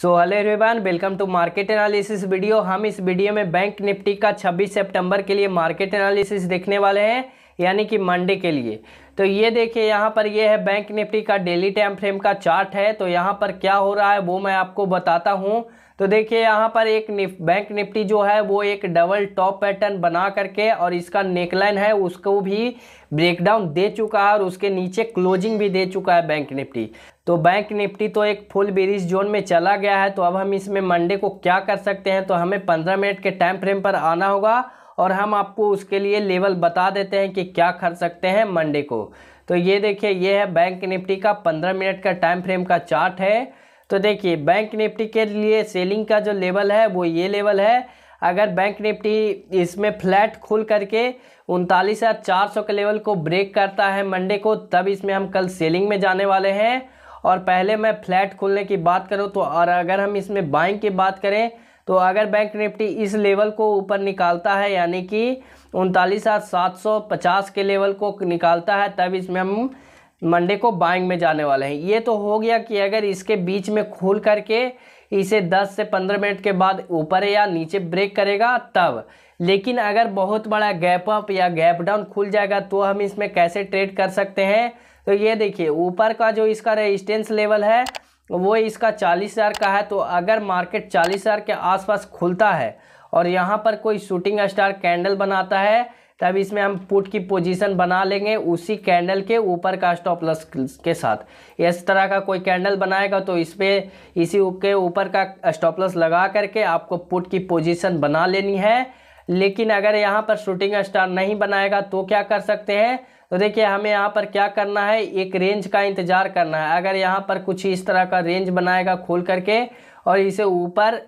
so hello everyone welcome to market analysis video हम इस video में बैंक निफ्टी का 26 सितंबर के लिए मार्केट एनालिसिस देखने वाले हैं यानी कि मंडे के लिए तो ये देखिए यहाँ पर ये है बैंक निफ्टी का डेली टाइम फ्रेम का चार्ट है तो यहाँ पर क्या हो रहा है वो मैं आपको बताता हूँ तो देखिए यहाँ पर एक निफ, बैंक निफ्टी जो है वो एक डबल टॉप पैटर्न बना करके और इसका नेकलाइन है उसको भी ब्रेकडाउन दे चुका है और उसके नीचे क्लोजिंग भी दे चुका है बैंक निफ्टी तो बैंक निफ्टी तो एक फुल ब्रिज जोन में चला गया है तो अब हम इसमें मंडे को क्या कर सकते हैं तो हमें पंद्रह मिनट के टाइम फ्रेम पर आना होगा और हम आपको उसके लिए लेवल बता देते हैं कि क्या खर्च सकते हैं मंडे को तो ये देखिए ये है बैंक निफ्टी का पंद्रह मिनट का टाइम फ्रेम का चार्ट है तो देखिए बैंक निफ्टी के लिए सेलिंग का जो लेवल है वो ये लेवल है अगर बैंक निफ्टी इसमें फ्लैट खुल करके उनतालीस हज़ार चार सौ के लेवल को ब्रेक करता है मंडे को तब इसमें हम कल सेलिंग में जाने वाले हैं और पहले मैं फ्लैट खुलने की बात करूं तो और अगर हम इसमें बाइंग की बात करें तो अगर बैंक निफ्टी इस लेवल को ऊपर निकालता है यानी कि उनतालीस हज़ार सात सौ पचास के लेवल को निकालता है तब इसमें हम मंडे को बाइंग में जाने वाले हैं ये तो हो गया कि अगर इसके बीच में खोल करके इसे 10 से 15 मिनट के बाद ऊपर या नीचे ब्रेक करेगा तब लेकिन अगर बहुत बड़ा गैप अप या गैप डाउन खुल जाएगा तो हम इसमें कैसे ट्रेड कर सकते हैं तो ये देखिए ऊपर का जो इसका रेजिस्टेंस लेवल है तो वो इसका चालीस हज़ार का है तो अगर मार्केट चालीस हज़ार के आसपास खुलता है और यहाँ पर कोई शूटिंग स्टार कैंडल बनाता है तब इसमें हम पुट की पोजीशन बना लेंगे उसी कैंडल के ऊपर का स्टॉप लॉस के साथ इस तरह का कोई कैंडल बनाएगा तो इस पर इसी के ऊपर का स्टॉप लॉस लगा करके आपको पुट की पोजीशन बना लेनी है लेकिन अगर यहाँ पर शूटिंग स्टार नहीं बनाएगा तो क्या कर सकते हैं तो देखिए हमें यहाँ पर क्या करना है एक रेंज का इंतज़ार करना है अगर यहाँ पर कुछ इस तरह का रेंज बनाएगा खोल करके और इसे ऊपर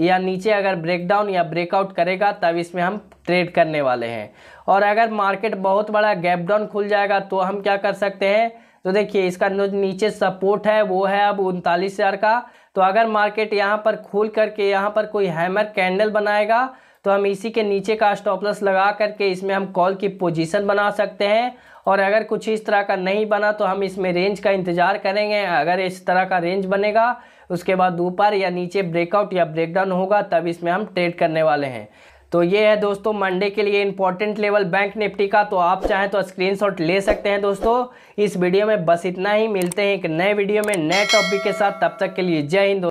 या नीचे अगर ब्रेकडाउन या ब्रेकआउट करेगा तब इसमें हम ट्रेड करने वाले हैं और अगर मार्केट बहुत बड़ा गैप डाउन खुल जाएगा तो हम क्या कर सकते हैं तो देखिए इसका जो नीचे सपोर्ट है वो है अब उनतालीस हज़ार का तो अगर मार्केट यहाँ पर खोल करके यहाँ पर कोई हैमर कैंडल बनाएगा तो हम इसी के नीचे का स्टॉप लॉस लगा करके इसमें हम कॉल की पोजीशन बना सकते हैं और अगर कुछ इस तरह का नहीं बना तो हम इसमें रेंज का इंतज़ार करेंगे अगर इस तरह का रेंज बनेगा उसके बाद ऊपर या नीचे ब्रेकआउट या ब्रेकडाउन होगा तब इसमें हम ट्रेड करने वाले हैं तो ये है दोस्तों मंडे के लिए इंपॉर्टेंट लेवल बैंक निफ्टी का तो आप चाहें तो स्क्रीनशॉट ले सकते हैं दोस्तों इस वीडियो में बस इतना ही मिलते हैं एक नए वीडियो में नए टॉपिक के साथ तब तक के लिए जय हिंद